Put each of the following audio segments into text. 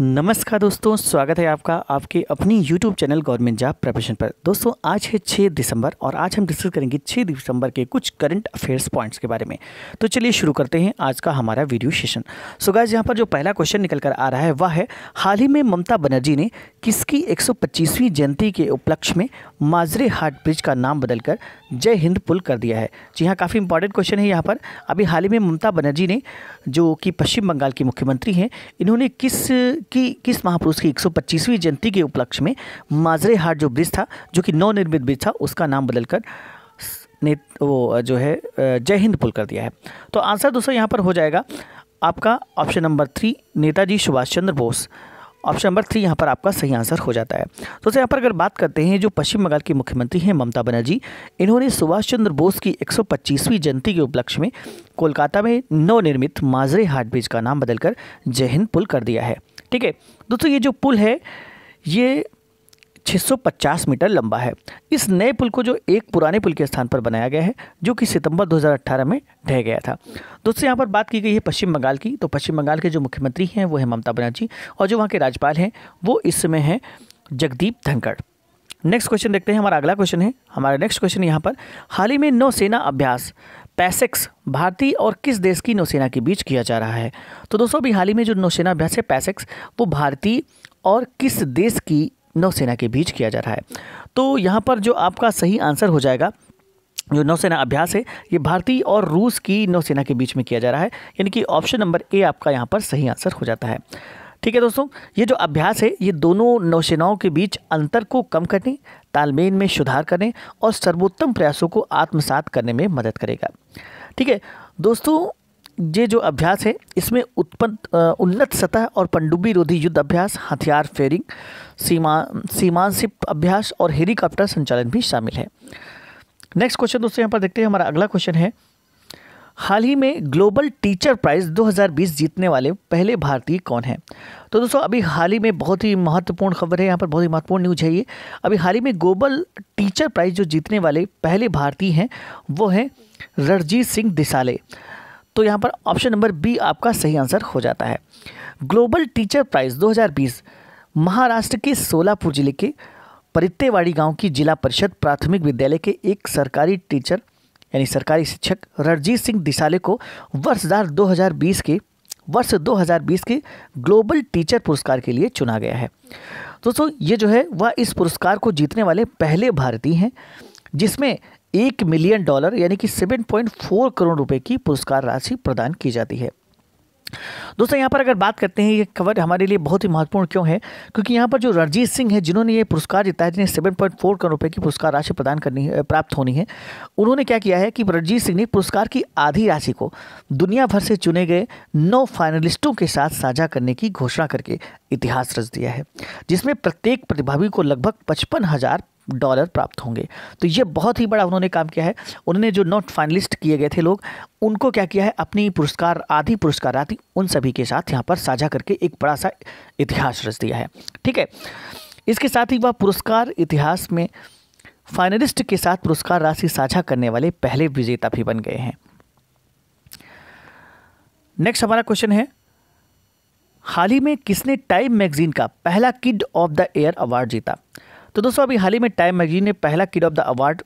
नमस्कार दोस्तों स्वागत है आपका आपके अपनी YouTube channel government job preparation पर दोस्तों आज है 6 दिसंबर और आज हम डिस्कस करेंगे 6 दिसंबर के कुछ करंट अफेयर्स पॉइंट्स के बारे में तो चलिए शुरू करते हैं आज का हमारा वीडियो सेशन सो गाइज यहाँ पर जो पहला क्वेश्चन निकल कर आ रहा है वह है हाल ही में ममता बनर्जी ने किसकी पच्चीसवीं जयंती के उपलक्ष्य में माजरे हाट ब्रिज का नाम बदलकर जय हिंद पुल कर दिया है जी हाँ काफ़ी इंपॉर्टेंट क्वेश्चन है यहाँ पर अभी हाल ही में ममता बनर्जी ने जो कि पश्चिम बंगाल की मुख्यमंत्री हैं इन्होंने किस कि किस महापुरुष की 125वीं जयंती के उपलक्ष्य में माजरे हाट जो ब्रिज था जो कि नवनिर्मित ब्रिज था उसका नाम बदलकर ने वो जो है जय हिंद पुल कर दिया है तो आंसर दोस्तों यहाँ पर हो जाएगा आपका option number three Netaji Subhash Chandra Bose option number three यहाँ पर आपका सही आंसर हो जाता है तो यहाँ पर अगर बात करते हैं जो पश्चिम बंगाल की मुख्यमंत्री हैं ममता बनर्जी इन्होंने सुभाष चंद्र बोस की 125वीं जयंती के उपलक्ष्य में कोलकाता में नवनिर्मित माजरे हाट ब्रिज का नाम बदलकर जय हिंद पुल कर दिया है ठीक है दोस्तों ये जो पुल है ये 650 मीटर लंबा है इस नए पुल को जो एक पुराने पुल के स्थान पर बनाया गया है जो कि सितंबर 2018 में ढह गया था दोस्तों यहाँ पर बात की गई है पश्चिम बंगाल की तो पश्चिम बंगाल के जो मुख्यमंत्री हैं वो हैं ममता बनर्जी और जो वहाँ के राज्यपाल हैं वो इस समय हैं जगदीप धनखड़ नेक्स्ट क्वेश्चन देखते हैं हमारा अगला क्वेश्चन है हमारा नेक्स्ट क्वेश्चन यहाँ पर हाल ही में नौसेना अभ्यास पैसेक्स भारतीय और किस देश की नौसेना के बीच किया जा रहा है तो दोस्तों अभी हाल ही में जो नौसेना अभ्यास है पैसेक्स वो भारतीय और किस देश की नौसेना के बीच किया जा रहा है तो यहाँ पर जो आपका सही आंसर हो जाएगा जो नौसेना अभ्यास है ये भारतीय और रूस की नौसेना के बीच में किया जा रहा है यानी कि ऑप्शन नंबर ए आपका यहाँ पर सही आंसर हो जाता है ठीक है दोस्तों ये जो अभ्यास है ये दोनों नौसेनाओं के बीच अंतर को कम करने तालमेल में सुधार करने और सर्वोत्तम प्रयासों को आत्मसात करने में मदद करेगा ठीक है दोस्तों ये जो अभ्यास है इसमें उत्पन्न उन्नत सतह और पंडुबी रोधी युद्ध अभ्यास हथियार फेयरिंग सीमा सीमांसिप अभ्यास और हेलीकॉप्टर संचालन भी शामिल है नेक्स्ट क्वेश्चन दोस्तों यहाँ पर देखते हैं हमारा अगला क्वेश्चन है हाल ही में ग्लोबल टीचर प्राइज़ 2020 जीतने वाले पहले भारतीय कौन हैं तो दोस्तों अभी हाल ही में बहुत ही महत्वपूर्ण खबर है यहाँ पर बहुत ही महत्वपूर्ण न्यूज है ये अभी हाल ही में ग्लोबल टीचर प्राइज़ जो जीतने वाले पहले भारतीय हैं वो हैं रणजीत सिंह दिसाले तो यहाँ पर ऑप्शन नंबर बी आपका सही आंसर हो जाता है ग्लोबल टीचर प्राइज़ 2020 महाराष्ट्र के सोलापुर जिले के परितेवाड़ी गांव की जिला परिषद प्राथमिक विद्यालय के एक सरकारी टीचर यानी सरकारी शिक्षक रणजीत सिंह दिसाले को वर्ष दो के वर्ष 2020 के ग्लोबल टीचर पुरस्कार के लिए चुना गया है दोस्तों ये जो है वह इस पुरस्कार को जीतने वाले पहले भारतीय हैं जिसमें एक मिलियन डॉलर यानी कि 7.4 करोड़ रुपए की पुरस्कार राशि प्रदान की जाती है दोस्तों यहाँ पर अगर बात करते हैं ये खबर हमारे लिए बहुत ही महत्वपूर्ण क्यों है क्योंकि यहाँ पर जो रणजीत सिंह है जिन्होंने ये पुरस्कार जीता है जिन्हें सेवन पॉइंट फोर करोड़ रुपये की पुरस्कार राशि प्रदान करनी है प्राप्त होनी है उन्होंने क्या किया है कि रणजीत सिंह ने पुरस्कार की आधी राशि को दुनिया भर से चुने गए नौ फाइनलिस्टों के साथ साझा करने की घोषणा करके इतिहास रच दिया है जिसमें प्रत्येक प्रतिभागी को लगभग पचपन डॉलर प्राप्त होंगे तो ये बहुत ही बड़ा उन्होंने काम किया है उन्होंने जो नॉट फाइनलिस्ट किए गए थे लोग उनको क्या किया है अपनी पुरस्कार आदि पुरस्कार आदि उन सभी के साथ यहाँ पर साझा करके एक बड़ा सा इतिहास रच दिया है ठीक है इसके साथ ही वह पुरस्कार इतिहास में फाइनलिस्ट के साथ पुरस्कार राशि साझा करने वाले पहले विजेता भी बन गए हैं नेक्स्ट हमारा क्वेश्चन है हाल ही में किसने टाइम मैगजीन का पहला kid of the year award जीता तो दोस्तों अभी हाल ही में टाइम मैगजीन ने पहला किड ऑफ द अवार्ड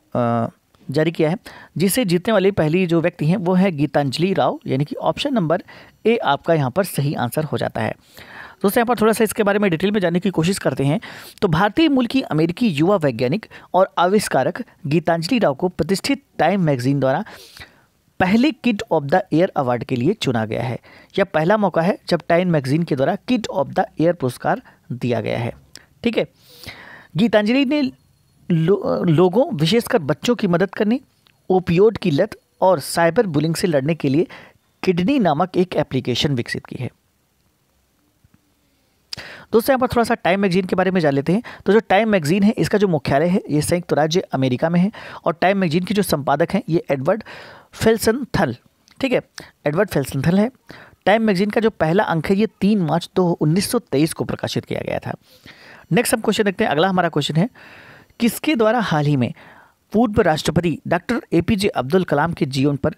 जारी किया है जिसे जीतने वाली पहली जो व्यक्ति हैं वो है गीतांजलि राव यानी कि ऑप्शन नंबर ए आपका यहाँ पर सही आंसर हो जाता है दोस्तों यहाँ पर थोड़ा सा इसके बारे में डिटेल में जानने की कोशिश करते हैं तो भारतीय मूल की अमेरिकी युवा वैज्ञानिक और आविष्कारक गीतांजलि राव को प्रतिष्ठित टाइम मैगजीन द्वारा पहले kid of the year award के लिए चुना गया है यह पहला मौका है जब टाइम मैगजीन के द्वारा किट ऑफ द ईयर पुरस्कार दिया गया है ठीक है गीतांजलि ने लो, लोगों विशेषकर बच्चों की मदद करने ओपियोड की लत और साइबर बुलिंग से लड़ने के लिए किडनी नामक एक एप्लीकेशन विकसित की है दोस्तों यहाँ पर थोड़ा सा टाइम मैगजीन के बारे में जान लेते हैं तो जो टाइम मैगजीन है इसका जो मुख्यालय है ये संयुक्त तो राज्य अमेरिका में है और टाइम मैगजीन के जो संपादक हैं ये एडवर्ड फेल्सन थल ठीक है एडवर्ड फेल्सन थल है टाइम मैगजीन का जो पहला अंक है ये तीन मार्च दो तो को प्रकाशित किया गया था नेक्स्ट हम क्वेश्चन देखते हैं अगला हमारा क्वेश्चन है किसके द्वारा हाल ही में पूर्व राष्ट्रपति doctor A P J Abdul Kalam के जीवन पर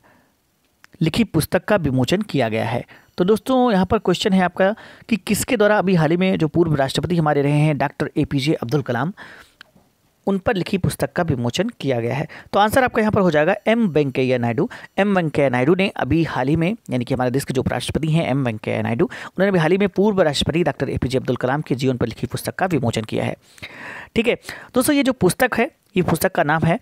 लिखी पुस्तक का विमोचन किया गया है तो दोस्तों यहाँ पर क्वेश्चन है आपका कि किसके द्वारा अभी हाल ही में जो पूर्व राष्ट्रपति हमारे रहे हैं doctor A P J Abdul Kalam उन पर लिखी पुस्तक का विमोचन किया गया है तो आंसर आपका यहाँ पर हो जाएगा एम वेंकैया नायडू एम वेंकैया नायडू ने अभी हाल ही में यानी कि हमारे देश के जो उपराष्ट्रपति हैं एम वेंकैया नायडू उन्होंने भी हाल ही में पूर्व राष्ट्रपति doctor A P Abdul Kalam के जीवन पर लिखी पुस्तक का विमोचन किया है ठीक है दोस्तों ये जो पुस्तक है ये पुस्तक का नाम है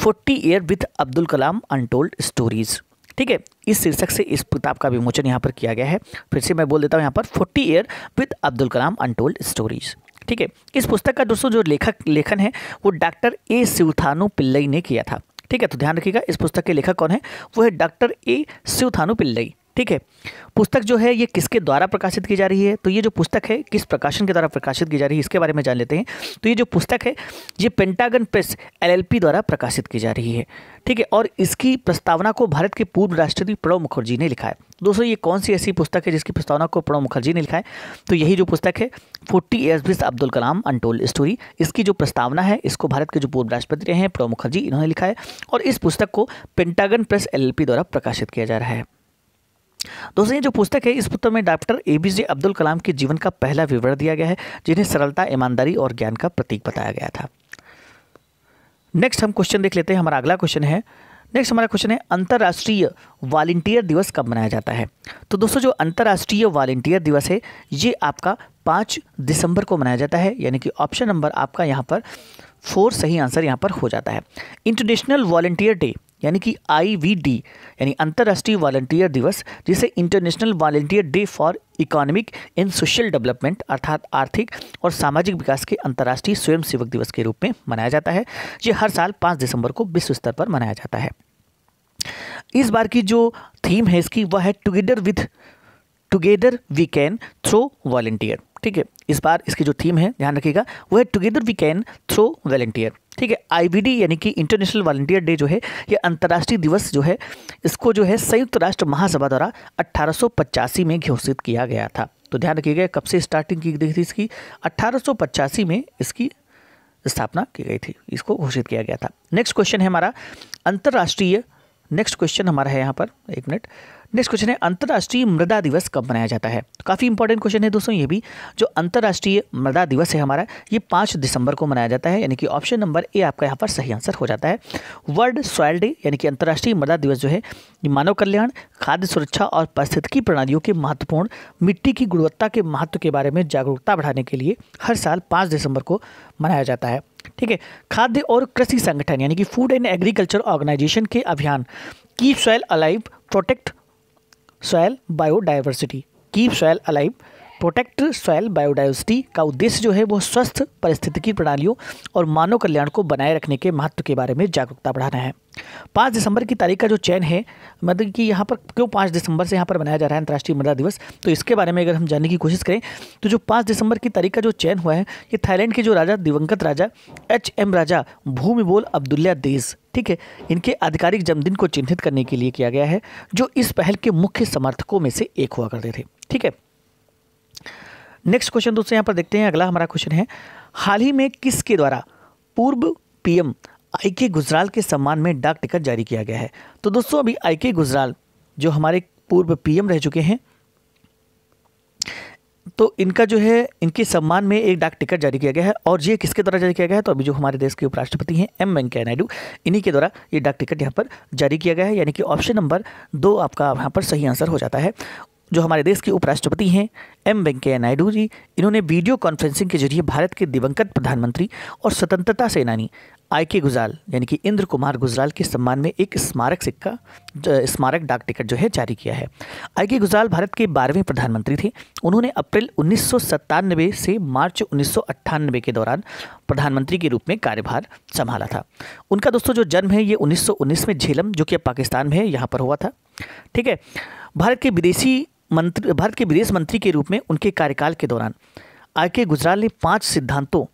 forty year with Abdul Kalam untold stories ठीक है इस शीर्षक से इस किताब का विमोचन यहाँ पर किया गया है फिर से मैं बोल देता हूँ यहाँ पर forty year with Abdul Kalam untold stories ठीक है इस पुस्तक का दोस्तों जो लेखक लेखन है वो डॉक्टर ए शिवथानु पिल्लई ने किया था ठीक है तो ध्यान रखिएगा इस पुस्तक के लेखक कौन है वो है डॉक्टर ए शिवथानु पिल्लई ठीक है पुस्तक जो है ये किसके द्वारा प्रकाशित की जा रही है तो ये जो पुस्तक है किस प्रकाशन के द्वारा प्रकाशित की जा रही है इसके बारे में जान लेते हैं तो ये जो पुस्तक है ये पेंटागन प्रेस एलएलपी द्वारा प्रकाशित की जा रही है ठीक है और इसकी प्रस्तावना को भारत के पूर्व राष्ट्रपति प्रणब मुखर्जी ने लिखा है दोस्तों ये कौन सी ऐसी पुस्तक है जिसकी प्रस्तावना को प्रणब मुखर्जी ने लिखा है तो यही जो पुस्तक है फोर्टी एस बिस अब्दुल कलाम अनटोल्ड स्टोरी इसकी जो प्रस्तावना है इसको भारत के जो पूर्व राष्ट्रपति रहे हैं प्रणब मुखर्जी इन्होंने लिखा है और इस पुस्तक को पेंटागन प्रेस एल द्वारा प्रकाशित किया जा रहा है दोस्तों ये जो पुस्तक है इस पुस्तक में doctor A B J Abdul Kalam के जीवन का पहला विवरण दिया गया है जिन्हें सरलता ईमानदारी और ज्ञान का प्रतीक बताया गया था नेक्स्ट हम क्वेश्चन देख लेते हैं हमारा अगला क्वेश्चन है नेक्स्ट हमारा क्वेश्चन है अंतर्राष्ट्रीय वालंटियर दिवस कब मनाया जाता है तो दोस्तों जो अंतर्राष्ट्रीय वालंटियर दिवस है ये आपका पाँच दिसंबर को मनाया जाता है यानी कि ऑप्शन नंबर आपका यहाँ पर फोर सही आंसर यहाँ पर हो जाता है इंटरनेशनल वॉल्टियर डे यानी कि आईवीडी यानी अंतर्राष्ट्रीय वालंटियर दिवस जिसे international volunteer day for economic and social development अर्थात आर्थिक और सामाजिक विकास के अंतर्राष्ट्रीय स्वयंसेवक दिवस के रूप में मनाया जाता है ये हर साल पाँच दिसंबर को विश्व स्तर पर मनाया जाता है इस बार की जो थीम है इसकी वह है together with together we can through volunteer ठीक है इस बार इसकी जो थीम है ध्यान रखिएगा वो है together we can through volunteer ठीक है आईबीडी यानी कि इंटरनेशनल वॉल्टियर डे जो है ये अंतर्राष्ट्रीय दिवस जो है इसको जो है संयुक्त राष्ट्र महासभा द्वारा अट्ठारह में घोषित किया गया था तो ध्यान रखिएगा कब से स्टार्टिंग की गई थी इसकी अट्ठारह में इसकी स्थापना की गई थी इसको घोषित किया गया था नेक्स्ट क्वेश्चन है हमारा अंतर्राष्ट्रीय नेक्स्ट क्वेश्चन हमारा है यहाँ पर एक मिनट नेक्स्ट क्वेश्चन है अंतर्राष्ट्रीय मृदा दिवस कब मनाया जाता है काफ़ी इंपॉर्टेंट क्वेश्चन है दोस्तों ये भी जो अंतर्राष्ट्रीय मृदा दिवस है हमारा ये पाँच दिसंबर को मनाया जाता है यानी कि ऑप्शन नंबर ए आपका यहाँ पर सही आंसर हो जाता है वर्ल्ड सॉयल डे यानी कि अंतर्राष्ट्रीय मृदा दिवस जो है मानव कल्याण खाद्य सुरक्षा और पारिस्थितिकी प्रणालियों के महत्वपूर्ण मिट्टी की गुणवत्ता के महत्व के बारे में जागरूकता बढ़ाने के लिए हर साल पाँच दिसंबर को मनाया जाता है ठीक है खाद्य और कृषि संगठन यानी कि फूड एंड एग्रीकल्चर ऑर्गेनाइजेशन के अभियान keep soil alive protect soil biodiversity keep soil alive protect soil biodiversity का उद्देश्य जो है वो स्वस्थ परिस्थितिकी प्रणालियों और मानव कल्याण को बनाए रखने के महत्व के बारे में जागरूकता बढ़ाना है पाँच दिसंबर की तारीख का जो चयन है मतलब कि यहाँ पर क्यों पाँच दिसंबर से यहाँ पर मनाया जा रहा है अंतर्राष्ट्रीय मृदा दिवस तो इसके बारे में अगर हम जानने की कोशिश करें तो जो पाँच दिसंबर की तारीख का जो चयन हुआ है ये थाईलैंड के जो राजा दिवंगत राजा एच एम राजा भूमिबोल अब्दुल्ला देश ठीक है इनके आधिकारिक जन्मदिन को चिन्हित करने के लिए किया गया है जो इस पहल के मुख्य समर्थकों में से एक हुआ करते थे ठीक है नेक्स्ट क्वेश्चन दोस्तों यहाँ पर देखते हैं अगला हमारा क्वेश्चन है हाल ही में किसके द्वारा पूर्व पीएम आई के गुजराल के सम्मान में डाक टिकट जारी किया गया है तो दोस्तों अभी आई के गुजराल जो हमारे पूर्व पीएम रह चुके हैं तो इनका जो है इनके सम्मान में एक डाक टिकट जारी किया गया है और ये किसके द्वारा जारी किया गया है तो अभी जो हमारे देश के उपराष्ट्रपति हैं एम वेंकैया नायडू इन्हीं के द्वारा ये डाक टिकट यहाँ पर जारी किया गया है यानी कि ऑप्शन नंबर दो आपका यहाँ पर सही आंसर हो जाता है जो हमारे देश के उपराष्ट्रपति हैं एम वेंकैया नायडू जी इन्होंने वीडियो कॉन्फ्रेंसिंग के जरिए भारत के दिवंगत प्रधानमंत्री और स्वतंत्रता सेनानी आई के गुजराल यानी कि इंद्र कुमार गुजराल के सम्मान में एक स्मारक सिक्का स्मारक डाक टिकट जो है जारी किया है आई के गुजराल भारत के बारहवें प्रधानमंत्री थे उन्होंने अप्रैल उन्नीस से मार्च उन्नीस के दौरान प्रधानमंत्री के रूप में कार्यभार संभाला था उनका दोस्तों जो जन्म है ये उन्नीस में झेलम जो कि अब पाकिस्तान में है यहाँ पर हुआ था ठीक है भारत के विदेशी मंत्री भारत के विदेश मंत्री के रूप में उनके कार्यकाल के दौरान आर के गुजराल ने पाँच सिद्धांतों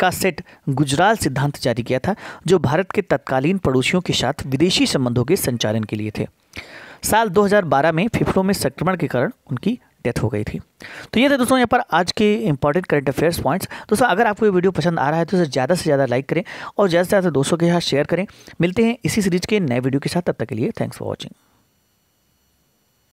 का सेट गुजराल सिद्धांत जारी किया था जो भारत के तत्कालीन पड़ोसियों के साथ विदेशी संबंधों के संचालन के लिए थे साल 2012 में फिफड़ों में संक्रमण के कारण उनकी डेथ हो गई थी तो ये थे दोस्तों यहाँ पर आज के इंपॉर्टेंट करंट अफेयर्स पॉइंट्स दोस्तों अगर आपको ये वीडियो पसंद आ रहा है तो इसे ज़्यादा से ज़्यादा लाइक करें और ज़्यादा से ज़्यादा दोस्तों के साथ शेयर करें मिलते हैं इसी सीरीज के नए वीडियो के साथ तब तक के लिए थैंक्स फॉर वॉचिंग